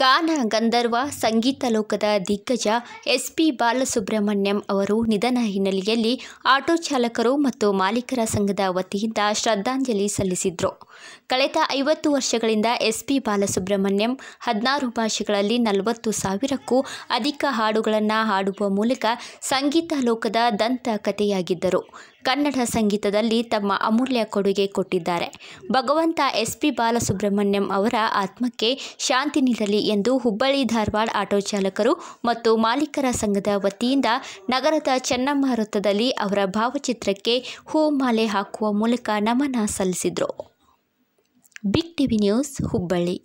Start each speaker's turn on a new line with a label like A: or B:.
A: ಗಾನ ಗಂಧರ್ವ ಸಂಗೀತ ಲೋಕದ ದಿಗ್ಗಜ ಎಸ್ ಪಿ ಬಾಲಸುಬ್ರಹ್ಮಣ್ಯಂ ಅವರು ನಿಧನ ಹಿನ್ನೆಲೆಯಲ್ಲಿ ಆಟೋ ಚಾಲಕರು ಮತ್ತು ಮಾಲೀಕರ ಸಂಘದ ವತಿಯಿಂದ ಶ್ರದ್ಧಾಂಜಲಿ ಸಲ್ಲಿಸಿದರು ಕಳೆದ ಐವತ್ತು ವರ್ಷಗಳಿಂದ ಎಸ್ ಪಿ ಬಾಲಸುಬ್ರಹ್ಮಣ್ಯಂ ಹದಿನಾರು ಭಾಷೆಗಳಲ್ಲಿ ನಲವತ್ತು ಸಾವಿರಕ್ಕೂ ಅಧಿಕ ಹಾಡುಗಳನ್ನು ಹಾಡುವ ಮೂಲಕ ಸಂಗೀತ ಲೋಕದ ದಂತ ಕಥೆಯಾಗಿದ್ದರು ಕನ್ನಡ ಸಂಗೀತದಲ್ಲಿ ತಮ್ಮ ಅಮೂಲ್ಯ ಕೊಡುಗೆ ಕೊಟ್ಟಿದ್ದಾರೆ ಭಗವಂತ ಎಸ್ ಪಿ ಬಾಲಸುಬ್ರಹ್ಮಣ್ಯಂ ಅವರ ಆತ್ಮಕ್ಕೆ ಶಾಂತಿ ನೀಡಲಿ ಎಂದು ಹುಬ್ಬಳ್ಳಿ ಧಾರವಾಡ ಆಟೋ ಚಾಲಕರು ಮತ್ತು ಮಾಲೀಕರ ಸಂಘದ ವತಿಯಿಂದ ನಗರದ ಚೆನ್ನಮ್ಮ ವೃತ್ತದಲ್ಲಿ ಅವರ ಭಾವಚಿತ್ರಕ್ಕೆ ಹೂಮಾಲೆ ಹಾಕುವ ಮೂಲಕ ನಮನ ಸಲ್ಲಿಸಿದರು ಬಿಗ್ ಟಿವಿ
B: ನ್ಯೂಸ್ ಹುಬ್ಬಳ್ಳಿ